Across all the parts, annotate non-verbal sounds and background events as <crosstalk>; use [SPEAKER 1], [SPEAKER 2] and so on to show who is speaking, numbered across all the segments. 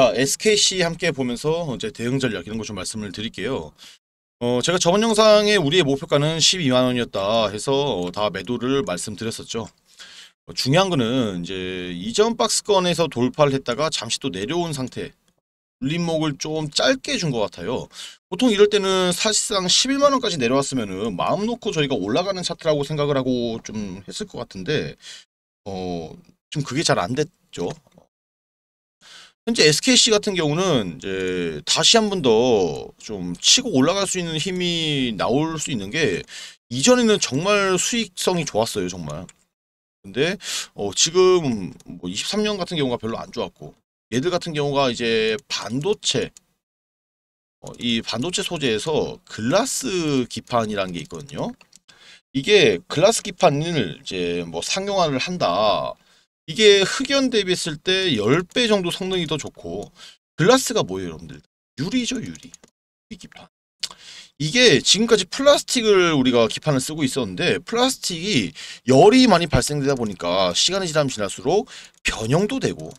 [SPEAKER 1] 아, SKC 함께 보면서 이제 대응 전략 이런 거좀 말씀을 드릴게요. 어, 제가 저번 영상에 우리의 목표가는 12만원이었다 해서 다 매도를 말씀드렸었죠. 어, 중요한 거는 이제 이전 박스권에서 돌파를 했다가 잠시 또 내려온 상태 눌림목을 좀 짧게 준 것 같아요. 보통 이럴 때는 사실상 11만원까지 내려왔으면 마음 놓고 저희가 올라가는 차트라고 생각을 하고 좀 했을 것 같은데 어, 지금 그게 잘 안 됐죠. 현재 SKC 같은 경우는 이제 다시 한 번 더 좀 치고 올라갈 수 있는 힘이 나올 수 있는 게 이전에는 정말 수익성이 좋았어요 정말 근데 어 지금 뭐 23년 같은 경우가 별로 안 좋았고 얘들 같은 경우가 이제 반도체 어이 반도체 소재에서 글라스 기판이라는 게 있거든요 이게 글라스 기판을 이제 뭐 상용화를 한다 이게 흑연 대비했을 때 10배 정도 성능이 더 좋고 글라스가 뭐예요 여러분들 유리죠 유리 기판 이게 지금까지 플라스틱을 우리가 기판을 쓰고 있었는데 플라스틱이 열이 많이 발생되다 보니까 시간이 지나면 지날수록 변형도 되고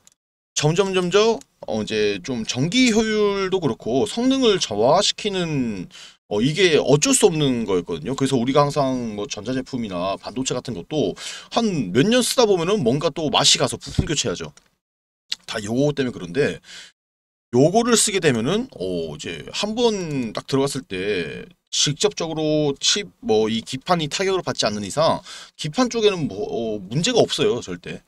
[SPEAKER 1] 점점 점점 어 이제 좀 전기 효율도 그렇고 성능을 저하시키는 어, 이게 어쩔 수 없는 거였거든요. 그래서 우리가 항상 뭐 전자제품이나 반도체 같은 것도 한 몇 년 쓰다 보면은 뭔가 또 맛이 가서 부품 교체하죠. 다 요거 때문에 그런데 요거를 쓰게 되면은 어 이제 한 번 딱 들어갔을 때 직접적으로 칩 뭐 이 기판이 타격을 받지 않는 이상 기판 쪽에는 뭐 어, 문제가 없어요 절대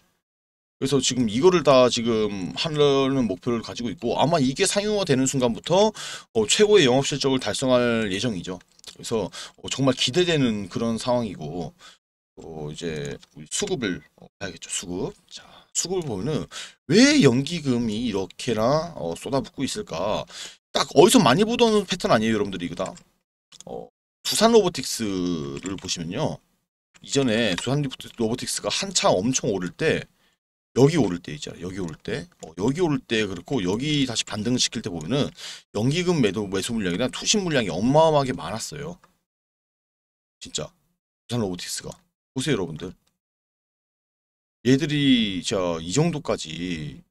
[SPEAKER 1] 그래서 지금 이거를 다 지금 하려는 목표를 가지고 있고 아마 이게 상용화되는 순간부터 어, 최고의 영업 실적을 달성할 예정이죠. 그래서 어, 정말 기대되는 그런 상황이고 어, 이제 수급을 어, 봐야겠죠. 수급. 자, 수급을 보면왜 연기금이 이렇게나 어, 쏟아붓고 있을까? 딱 어디서 많이 보던 패턴 아니에요, 여러분들이 이거 다. 어, 두산 로보틱스를 보시면요. 이전에 두산 로보틱스가 한창 엄청 오를 때 여기 오를 때 있잖아요. 여기 오를 때, 어, 여기 오를 때 그렇고 여기 다시 반등 시킬 때 보면은 연기금 매도 매수 물량이나 투신 물량이 어마어마하게 많았어요. 진짜 부산 로보티스가 보세요 여러분들. 얘들이 자이 정도까지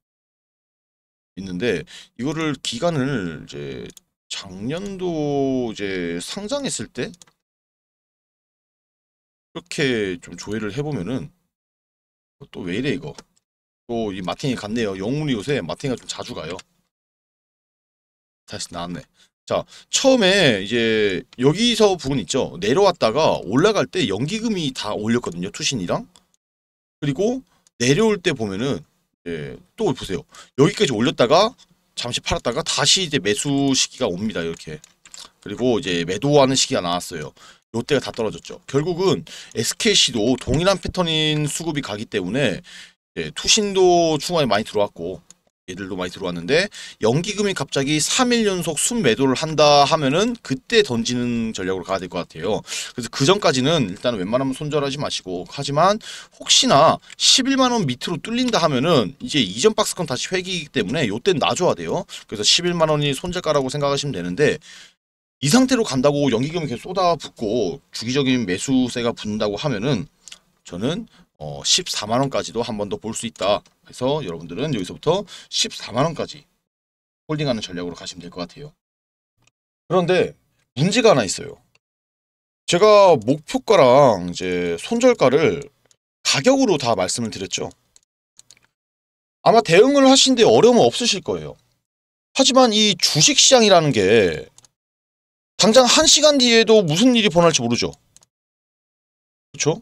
[SPEAKER 1] 있는데 이거를 기간을 이제 작년도 이제 상장했을 때그렇게좀 조회를 해보면은 또 왜 이래 이거 또이 마팅이 갔네요. 영문이 요새 마팅이가 좀 자주 가요. 다시 나왔네. 자, 처음에 이제 여기서 부분 있죠. 내려왔다가 올라갈 때 연기금이 다 올렸거든요. 투신이랑. 그리고 내려올 때 보면은 예, 또 보세요. 여기까지 올렸다가 잠시 팔았다가 다시 이제 매수 시기가 옵니다. 이렇게. 그리고 이제 매도하는 시기가 나왔어요. 요때가 다 떨어졌죠. 결국은 SKC도 동일한 패턴인 수급이 가기 때문에 예, 투신도 중간에 많이 들어왔고 얘들도 많이 들어왔는데 연기금이 갑자기 3일 연속 순매도를 한다 하면은 그때 던지는 전략으로 가야 될 것 같아요. 그래서 그 전까지는 일단 웬만하면 손절하지 마시고 하지만 혹시나 11만 원 밑으로 뚫린다 하면은 이제 이전 박스권 다시 회기이기 때문에 요때 놔줘야 돼요. 그래서 11만 원이 손절가라고 생각하시면 되는데 이 상태로 간다고 연기금이 계속 쏟아붓고 주기적인 매수세가 붙는다고 하면은 저는 어, 14만원까지도 한 번 더 볼 수 있다. 그래서 여러분들은 여기서부터 14만원까지 홀딩하는 전략으로 가시면 될 것 같아요. 그런데 문제가 하나 있어요. 제가 목표가랑 이제 손절가를 가격으로 다 말씀을 드렸죠. 아마 대응을 하신데 어려움은 없으실 거예요. 하지만 이 주식시장이라는 게 당장 한시간 뒤에도 무슨 일이 벌어날지 모르죠. 그렇죠?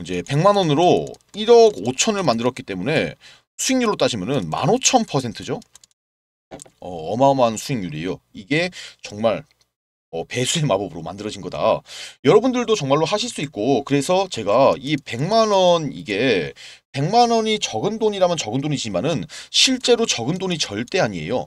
[SPEAKER 1] 이제 100만 원으로 1억 5천을 만들었기 때문에 수익률로 따지면은 15,000%죠. 어, 마어마한 수익률이에요. 이게 정말 어, 배수의 마법으로 만들어진 거다. 여러분들도 정말로 하실 수 있고 그래서 제가 이 100만 원 이게 100만 원이 적은 돈이라면 적은 돈이지만은 실제로 적은 돈이 절대 아니에요.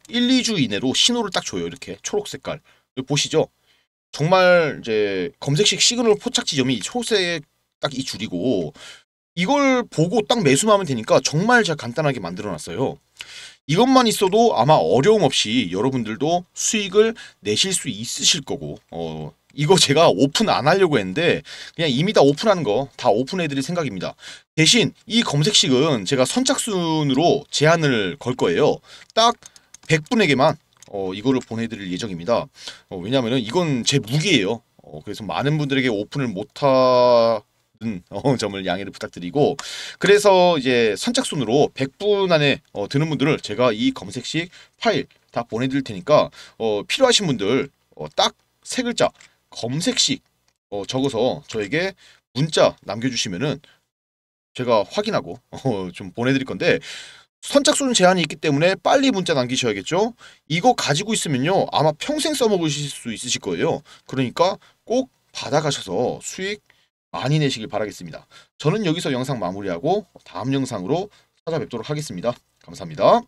[SPEAKER 1] 1, 2주 이내로 신호를 딱 줘요. 이렇게 초록 색깔. 보시죠. 정말 이제 검색식 시그널 포착 지점이 초록색 딱이 줄이고 이걸 보고 딱 매수하면 되니까 정말 제가 간단하게 만들어놨어요. 이것만 있어도 아마 어려움 없이 여러분들도 수익을 내실 수 있으실 거고 어, 이거 제가 오픈 안 하려고 했는데 그냥 이미 다 오픈한 거 다 오픈해드릴 생각입니다. 대신 이 검색식은 제가 선착순으로 제한을 걸 거예요. 딱 100분에게만 어, 이거를 보내드릴 예정입니다. 어, 왜냐하면 이건 제 무기예요. 어, 그래서 많은 분들에게 오픈을 못하는 어, <laughs> 점을 양해를 부탁드리고 그래서 이제 선착순으로 100분 안에 어, 드는 분들을 제가 이 검색식 파일 다 보내드릴 테니까 어, 필요하신 분들 어, 딱세 글자 검색식 어, 적어서 저에게 문자 남겨주시면은 제가 확인하고 어, 좀 보내드릴 건데 선착순 제한이 있기 때문에 빨리 문자 남기셔야겠죠. 이거 가지고 있으면요. 아마 평생 써먹으실 수 있으실 거예요. 그러니까 꼭 받아가셔서 수익 많이 내시길 바라겠습니다. 저는 여기서 영상 마무리하고 다음 영상으로 찾아뵙도록 하겠습니다. 감사합니다.